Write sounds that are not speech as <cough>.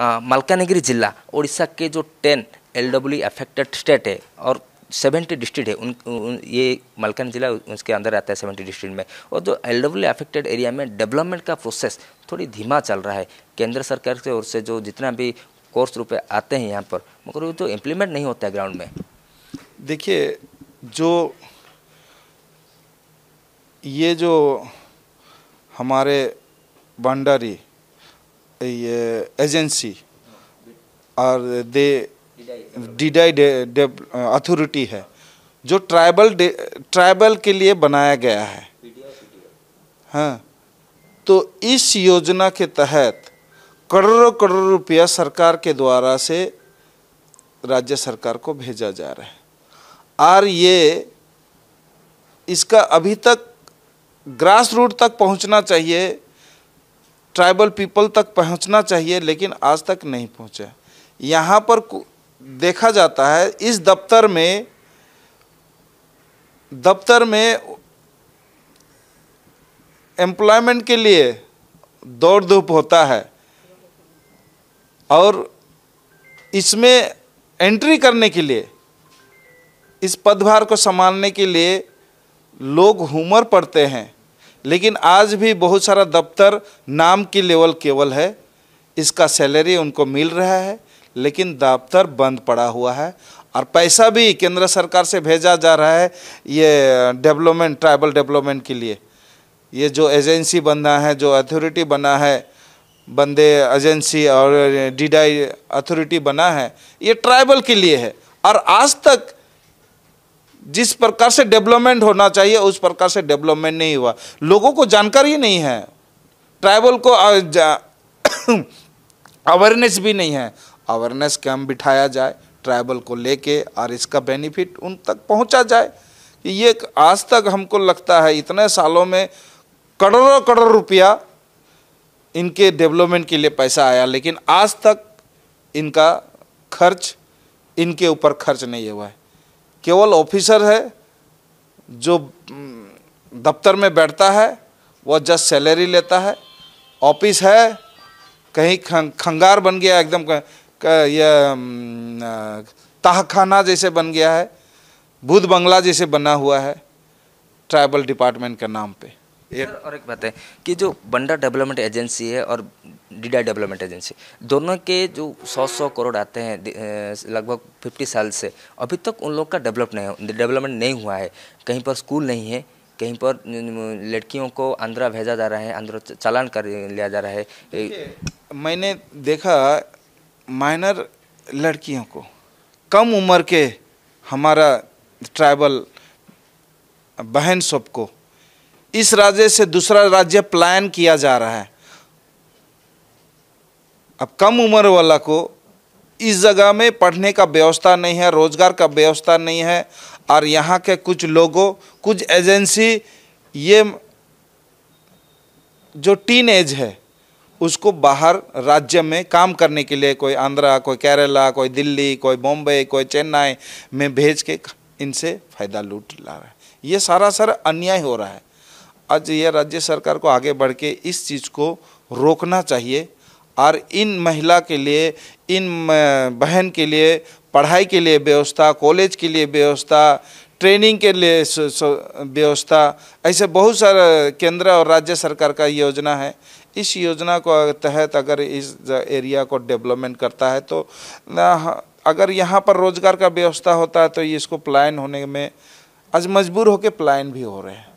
मलकानगिरी जिला उड़ीसा के जो ten L W affected state है और सेवेंटी डिस्ट्रिक्ट है उन, उन ये मलकान जिला उसके अंदर आता है सेवेंटी डिस्ट्रिक्ट में और जो एल डब्ल्यू अफेक्टेड एरिया में डेवलपमेंट का प्रोसेस थोड़ी धीमा चल रहा है केंद्र सरकार की ओर से जो जितना भी कोर्स रुपये आते हैं यहाँ पर मगर वो तो इम्प्लीमेंट नहीं होता है ग्राउंड में देखिए जो ये जो हमारे भंडारी agency और दे डी अथॉरिटी है जो ट्राइबल ट्राइबल के लिए बनाया गया है हाँ तो इस योजना के तहत करोड़ों करोड़ रुपया सरकार के द्वारा से राज्य सरकार को भेजा जा रहा है और ये इसका अभी तक ग्रास रूट तक पहुंचना चाहिए ट्राइबल पीपल तक पहुंचना चाहिए लेकिन आज तक नहीं पहुंचे यहाँ पर देखा जाता है इस दफ्तर में दफ्तर में एम्प्लॉयमेंट के लिए दौड़ धूप होता है और इसमें एंट्री करने के लिए इस पदभार को संभालने के लिए लोग हुमर पड़ते हैं लेकिन आज भी बहुत सारा दफ्तर नाम की लेवल केवल है इसका सैलरी उनको मिल रहा है लेकिन दफ्तर बंद पड़ा हुआ है और पैसा भी केंद्र सरकार से भेजा जा रहा है ये डेवलपमेंट ट्राइबल डेवलपमेंट के लिए ये जो एजेंसी बना है जो अथॉरिटी बना है बंदे एजेंसी और डीडाई अथॉरिटी बना है ये ट्राइबल के लिए है और आज तक जिस प्रकार से डेवलपमेंट होना चाहिए उस प्रकार से डेवलपमेंट नहीं हुआ लोगों को जानकारी नहीं है ट्राइबल को अवेयरनेस <coughs> भी नहीं है अवेयरनेस कैम्प बिठाया जाए ट्राइबल को लेके और इसका बेनिफिट उन तक पहुंचा जाए कि ये आज तक हमको लगता है इतने सालों में करोड़ों करोड़ रुपया इनके डेवलपमेंट के लिए पैसा आया लेकिन आज तक इनका खर्च इनके ऊपर खर्च नहीं हुआ है केवल ऑफिसर है जो हम्म, दफ्तर में बैठता है वह जस्ट सैलरी लेता है ऑफिस है कहीं खंगार बन गया एकदम यह हम्म, तहखाना जैसे बन गया है भूत बंगला जैसे बना हुआ है ट्राइबल डिपार्टमेंट के नाम पे एक और एक बात है कि जो बंडा डेवलपमेंट एजेंसी है और डीडा डेवलपमेंट एजेंसी दोनों के जो सौ सौ करोड़ आते हैं लगभग फिफ्टी साल से अभी तक उन लोग का डेवलप नहीं डेवलपमेंट नहीं हुआ है कहीं पर स्कूल नहीं है कहीं पर लड़कियों को आंध्रा भेजा जा रहा है आंध्रा चालान कर लिया जा रहा है मैंने देखा माइनर लड़कियों को कम उम्र के हमारा ट्राइबल बहन सबको इस राज्य से दूसरा राज्य प्लान किया जा रहा है अब कम उम्र वाला को इस जगह में पढ़ने का व्यवस्था नहीं है रोज़गार का व्यवस्था नहीं है और यहाँ के कुछ लोगों कुछ एजेंसी ये जो टीन एज है उसको बाहर राज्य में काम करने के लिए कोई आंध्रा कोई केरला कोई दिल्ली कोई बॉम्बे कोई चेन्नई में भेज के इनसे फ़ायदा लूट ला रहा है ये सारा सर अन्याय हो रहा है आज ये राज्य सरकार को आगे बढ़ के इस चीज़ को रोकना चाहिए और इन महिला के लिए इन बहन के लिए पढ़ाई के लिए व्यवस्था कॉलेज के लिए व्यवस्था ट्रेनिंग के लिए व्यवस्था ऐसे बहुत सारा केंद्र और राज्य सरकार का योजना है इस योजना को तहत अगर इस एरिया को डेवलपमेंट करता है तो अगर यहाँ पर रोज़गार का व्यवस्था होता है तो इसको प्लान होने में आज मजबूर होकर प्लान भी हो रहे हैं